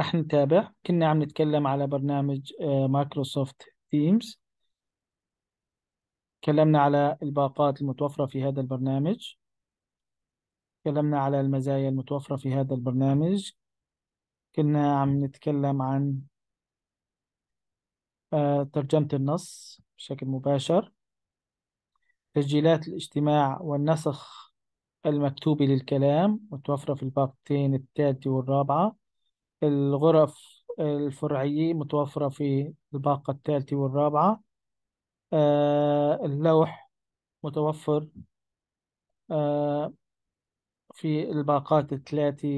راح نتابع كنا عم نتكلم على برنامج آه، مايكروسوفت تيمز تكلمنا على الباقات المتوفرة في هذا البرنامج تكلمنا على المزايا المتوفرة في هذا البرنامج كنا عم نتكلم عن آه، ترجمة النص بشكل مباشر تسجيلات الاجتماع والنسخ المكتوب للكلام متوفرة في الباقتين الثالثة والرابعة الغرف الفرعية متوفرة في الباقة الثالثة والرابعة آه، اللوح متوفر آه، في الباقات الثلاثة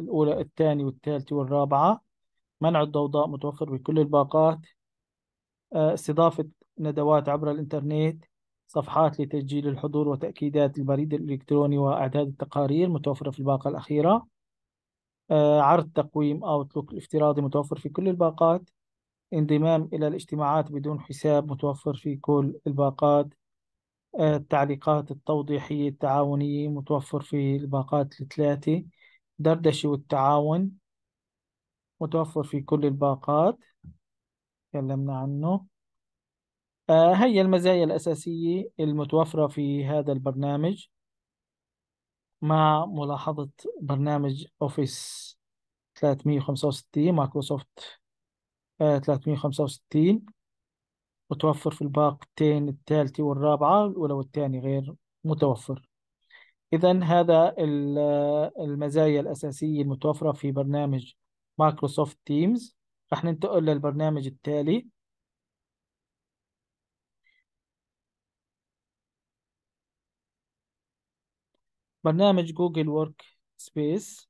الأولى الثانية والثالثة والرابعة منع الضوضاء متوفر بكل الباقات آه، استضافة ندوات عبر الإنترنت صفحات لتسجيل الحضور وتأكيدات البريد الإلكتروني وإعداد التقارير متوفرة في الباقة الأخيرة آه، عرض تقويم اوتلوك الافتراضي متوفر في كل الباقات انضمام إلى الاجتماعات بدون حساب متوفر في كل الباقات آه، التعليقات التوضيحية التعاونية متوفر في الباقات الثلاثة دردشة والتعاون متوفر في كل الباقات تكلمنا عنه آه، هي المزايا الأساسية المتوفرة في هذا البرنامج مع ملاحظة برنامج أوفيس 365 مايكروسوفت 365 آه، متوفر في الباقتين الثالثة والرابعة ولو الثاني غير متوفر إذا هذا المزايا الأساسية المتوفرة في برنامج مايكروسوفت تيمز راح ننتقل للبرنامج التالي برنامج جوجل وورك سبيس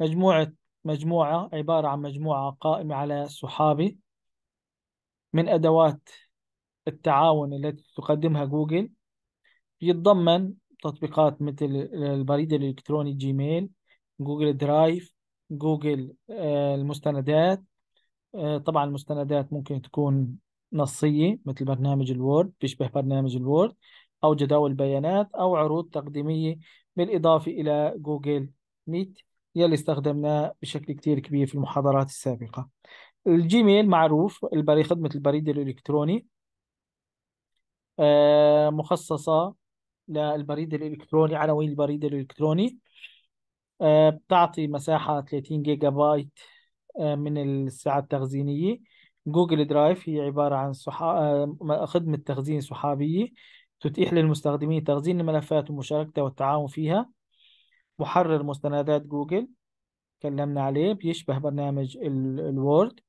مجموعة مجموعة عبارة عن مجموعة قائمة على صحابي من أدوات التعاون التي تقدمها جوجل يتضمن تطبيقات مثل البريد الإلكتروني جيميل جوجل درايف جوجل آه، المستندات آه، طبعا المستندات ممكن تكون نصية مثل برنامج الوورد بيشبه برنامج الوورد أو جداول بيانات أو عروض تقديمية بالإضافة إلى جوجل ميت يلي استخدمناه بشكل كتير كبير في المحاضرات السابقة الجيميل معروف البريد خدمة البريد الإلكتروني آه، مخصصة للبريد الإلكتروني عناوين البريد الإلكتروني آه، بتعطي مساحة 30 جيجا بايت آه، من السعة التخزينية جوجل درايف هي عبارة عن سحا... خدمة تخزين سحابية تتيح للمستخدمين تخزين الملفات ومشاركتها والتعاون فيها محرر مستندات جوجل تكلمنا عليه بيشبه برنامج الوورد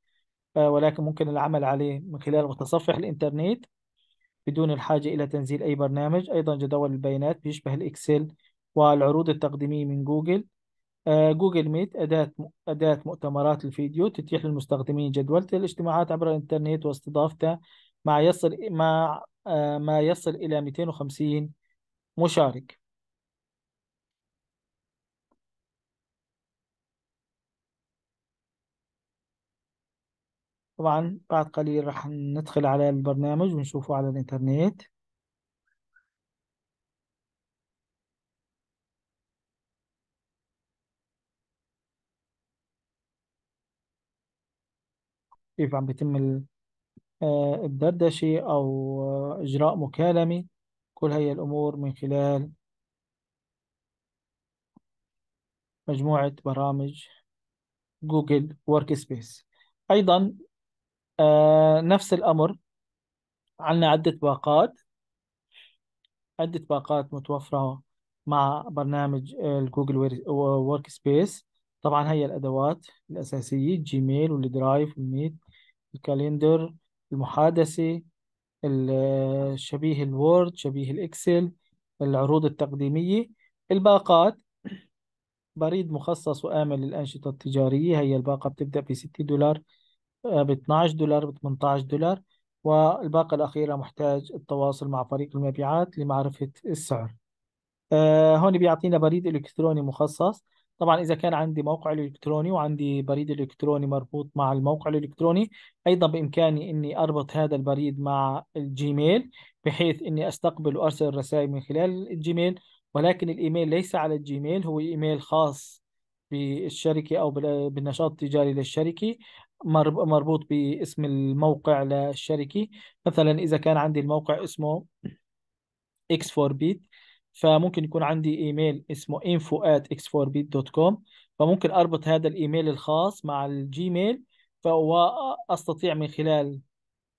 آه، ولكن ممكن العمل عليه من خلال متصفح الإنترنت بدون الحاجة إلى تنزيل أي برنامج أيضا جدول البيانات بيشبه الإكسل والعروض التقديمية من جوجل آه، جوجل ميت أداة أداة مؤتمرات الفيديو تتيح للمستخدمين جدولة الاجتماعات عبر الإنترنت واستضافته مع يصل مع آه، ما يصل إلى 250 مشارك طبعا بعد قليل راح ندخل على البرنامج ونشوفه على الإنترنت كيف عم بيتم آه، الدردشة أو آه، إجراء مكالمة كل هاي الأمور من خلال مجموعة برامج جوجل ورك سبيس أيضا آه، نفس الأمر عندنا عدة باقات عدة باقات متوفرة مع برنامج جوجل ورك سبيس طبعا هي الأدوات الأساسية الجيميل والدرايف والميت الكاليندر المحادثة شبيه الوورد شبيه الإكسل العروض التقديمية الباقات بريد مخصص وآمن للأنشطة التجارية هي الباقة بتبدأ ب 6 آه، دولار ب 12 دولار ب 18 دولار والباقة الأخيرة محتاج التواصل مع فريق المبيعات لمعرفة السعر آه، هون بيعطينا بريد إلكتروني مخصص طبعا إذا كان عندي موقع إلكتروني وعندي بريد إلكتروني مربوط مع الموقع الإلكتروني أيضا بإمكاني إني أربط هذا البريد مع الجيميل بحيث إني أستقبل وأرسل رسائل من خلال الجيميل ولكن الإيميل ليس على الجيميل هو إيميل خاص بالشركة أو بالنشاط التجاري للشركة مربوط باسم الموقع للشركة مثلا إذا كان عندي الموقع اسمه x 4 bit فممكن يكون عندي ايميل اسمه infox 4 bcom فممكن اربط هذا الايميل الخاص مع الجيميل فاستطيع من خلال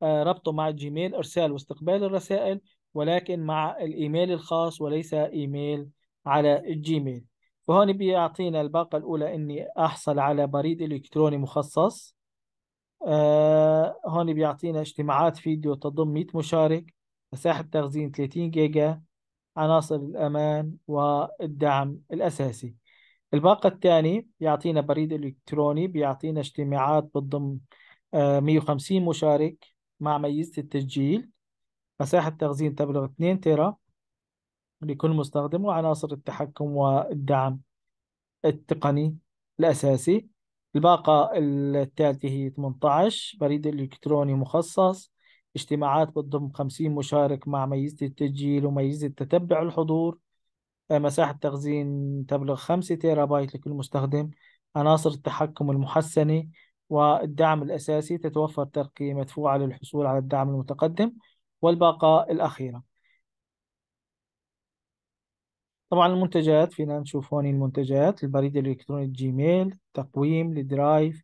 آه، ربطه مع الجيميل ارسال واستقبال الرسائل ولكن مع الايميل الخاص وليس ايميل على الجيميل فهون بيعطينا الباقة الأولى إني أحصل على بريد إلكتروني مخصص آه هون بيعطينا اجتماعات فيديو تضم 100 مشارك مساحة تخزين 30 جيجا عناصر الأمان والدعم الأساسي الباقة الثاني يعطينا بريد إلكتروني بيعطينا اجتماعات بتضم 150 آه، مشارك مع ميزة التسجيل مساحة تخزين تبلغ 2 تيرا لكل مستخدم وعناصر التحكم والدعم التقني الأساسي الباقة الثالثة هي 18 بريد إلكتروني مخصص اجتماعات بتضم 50 مشارك مع ميزة التسجيل وميزة تتبع الحضور آه، مساحة تخزين تبلغ 5 تيرا بايت لكل مستخدم عناصر التحكم المحسنة والدعم الأساسي تتوفر ترقية مدفوعة للحصول على الدعم المتقدم والباقة الأخيرة طبعا المنتجات فينا نشوف هون المنتجات البريد الإلكتروني الجيميل التقويم الدرايف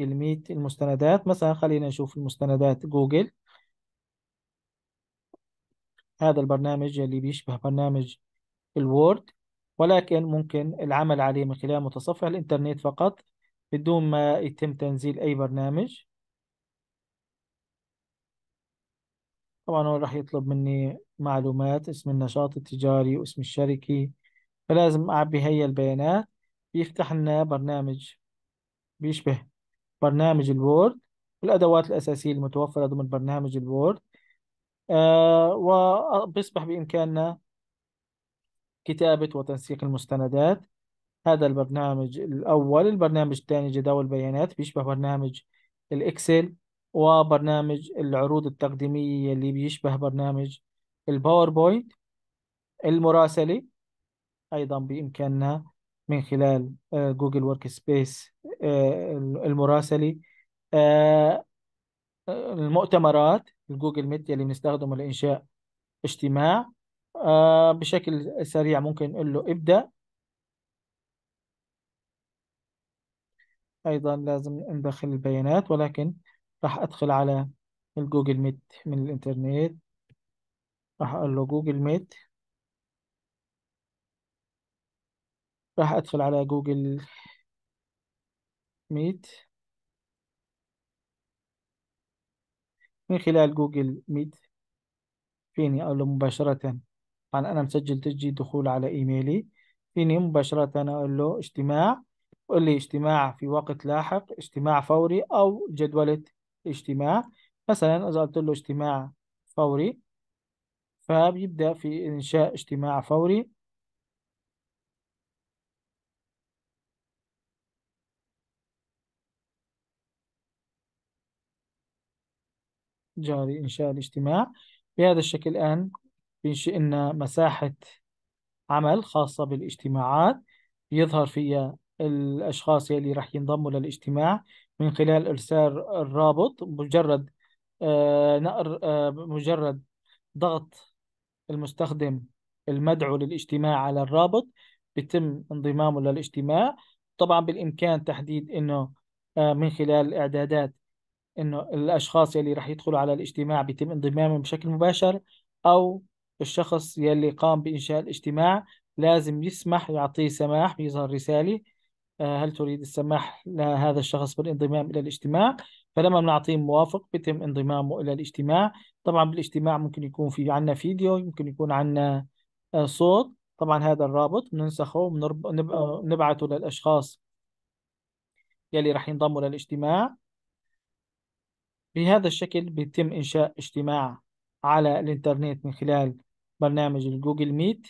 الميت المستندات مثلا خلينا نشوف المستندات جوجل هذا البرنامج اللي بيشبه برنامج الوورد ولكن ممكن العمل عليه من خلال متصفح الإنترنت فقط بدون ما يتم تنزيل أي برنامج طبعا هو راح يطلب مني معلومات اسم النشاط التجاري واسم الشركة فلازم أعبي هي البيانات بيفتح لنا برنامج بيشبه برنامج الوورد والأدوات الأساسية المتوفرة ضمن برنامج الوورد آه، وبيصبح بإمكاننا كتابة وتنسيق المستندات هذا البرنامج الأول البرنامج الثاني جداول البيانات بيشبه برنامج الإكسل وبرنامج العروض التقديمية اللي بيشبه برنامج الباوربوينت المراسلة أيضا بإمكاننا من خلال آه، جوجل ورك سبيس آه، المراسلة المؤتمرات الجوجل ميت اللي بنستخدمه لإنشاء اجتماع آه بشكل سريع ممكن نقول له ابدأ أيضا لازم ندخل البيانات ولكن راح أدخل على الجوجل ميت من الإنترنت راح أقول له جوجل ميت راح أدخل على جوجل ميت من خلال جوجل ميت فيني أقول له مباشرة طبعا يعني أنا مسجل تسجيل دخول على إيميلي فيني مباشرة أقول له اجتماع قول لي اجتماع في وقت لاحق اجتماع فوري أو جدولة اجتماع مثلا إذا قلت له اجتماع فوري فبيبدأ في إنشاء اجتماع فوري جاري إنشاء الاجتماع بهذا الشكل الآن بنشئنا مساحة عمل خاصة بالاجتماعات يظهر فيها الأشخاص يلي رح ينضموا للاجتماع من خلال إرسال الرابط مجرد آه نقر آه مجرد ضغط المستخدم المدعو للاجتماع على الرابط بتم انضمامه للاجتماع طبعا بالإمكان تحديد أنه آه، من خلال الإعدادات انه الاشخاص يلي رح يدخلوا على الاجتماع بيتم انضمامهم بشكل مباشر او الشخص يلي قام بانشاء الاجتماع لازم يسمح يعطيه سماح بيظهر رساله آه، هل تريد السماح لهذا الشخص بالانضمام الى الاجتماع فلما بنعطيه موافق بيتم انضمامه الى الاجتماع طبعا بالاجتماع ممكن يكون في عنا فيديو ممكن يكون عنا آه، صوت طبعا هذا الرابط بننسخه ونبعثه للاشخاص يلي رح ينضموا للاجتماع بهذا الشكل بيتم إنشاء اجتماع على الإنترنت من خلال برنامج الجوجل ميت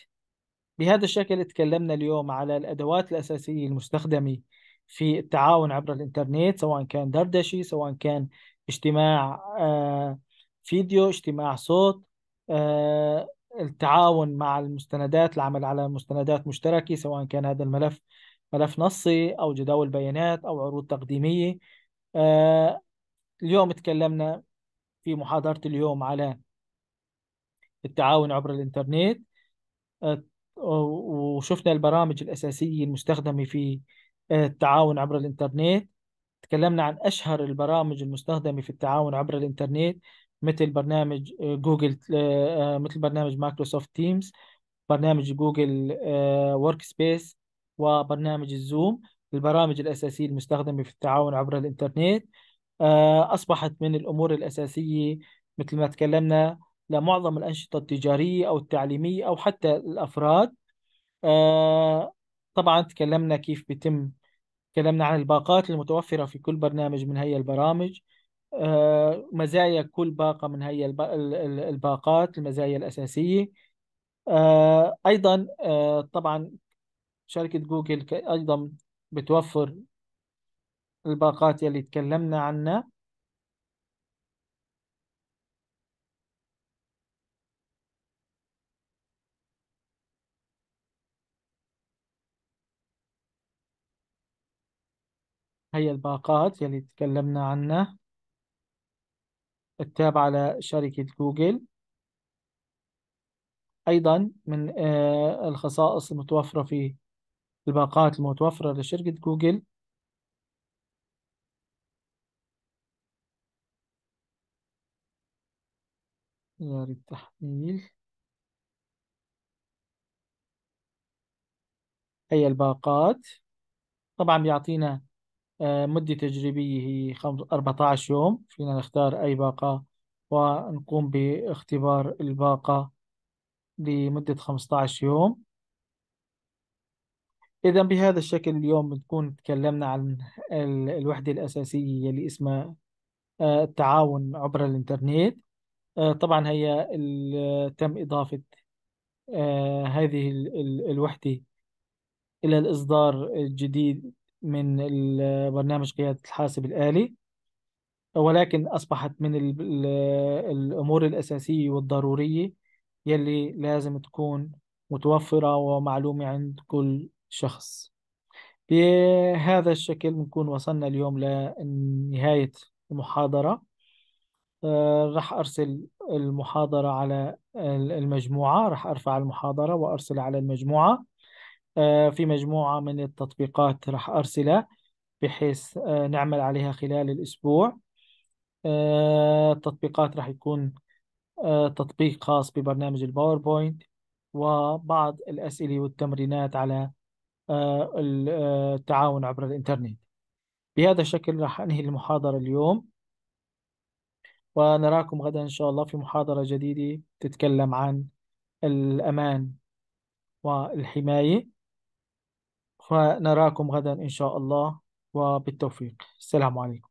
بهذا الشكل اتكلمنا اليوم على الأدوات الأساسية المستخدمة في التعاون عبر الإنترنت سواء كان دردشة سواء كان اجتماع آه، فيديو اجتماع صوت آه، التعاون مع المستندات العمل على مستندات مشتركة سواء كان هذا الملف ملف نصي أو جداول بيانات أو عروض تقديمية آه، اليوم تكلمنا في محاضرة اليوم على التعاون عبر الإنترنت وشفنا البرامج الأساسية المستخدمة في التعاون عبر الإنترنت تكلمنا عن أشهر البرامج المستخدمة في التعاون عبر الإنترنت مثل برنامج جوجل مثل برنامج مايكروسوفت تيمز برنامج جوجل آه، ورك سبيس وبرنامج الزوم البرامج الأساسية المستخدمة في التعاون عبر الإنترنت آه، أصبحت من الأمور الأساسية مثل ما تكلمنا لمعظم الأنشطة التجارية أو التعليمية أو حتى الأفراد آه، طبعا تكلمنا كيف بيتم تكلمنا عن الباقات المتوفرة في كل برنامج من هي البرامج آه، مزايا كل باقة من هي الباقات المزايا الأساسية أيضا طبعا شركة جوجل أيضا بتوفر الباقات اللي تكلمنا عنها هي الباقات اللي تكلمنا عنها التابعة لشركة جوجل أيضا من آه، الخصائص المتوفرة في الباقات المتوفرة لشركة جوجل خيار التحميل هي الباقات طبعا بيعطينا آه، مدة تجريبية هي 14 يوم فينا نختار أي باقة ونقوم باختبار الباقة لمدة 15 يوم إذا بهذا الشكل اليوم بنكون تكلمنا عن الوحدة الأساسية اللي اسمها آه، التعاون عبر الإنترنت آه، طبعا هي تم إضافة آه، هذه الوحدة إلى الإصدار الجديد من برنامج قيادة الحاسب الآلي ولكن أصبحت من الأمور الأساسية والضرورية يلي لازم تكون متوفرة ومعلومة عند كل شخص بهذا الشكل بنكون وصلنا اليوم لنهاية المحاضرة آه، راح أرسل المحاضرة على المجموعة راح أرفع المحاضرة وأرسل على المجموعة آه، في مجموعة من التطبيقات راح أرسلها بحيث آه، نعمل عليها خلال الأسبوع التطبيقات راح يكون تطبيق خاص ببرنامج الباوربوينت وبعض الأسئلة والتمرينات على التعاون عبر الإنترنت بهذا الشكل راح أنهي المحاضرة اليوم ونراكم غدا إن شاء الله في محاضرة جديدة تتكلم عن الأمان والحماية ونراكم غدا إن شاء الله وبالتوفيق السلام عليكم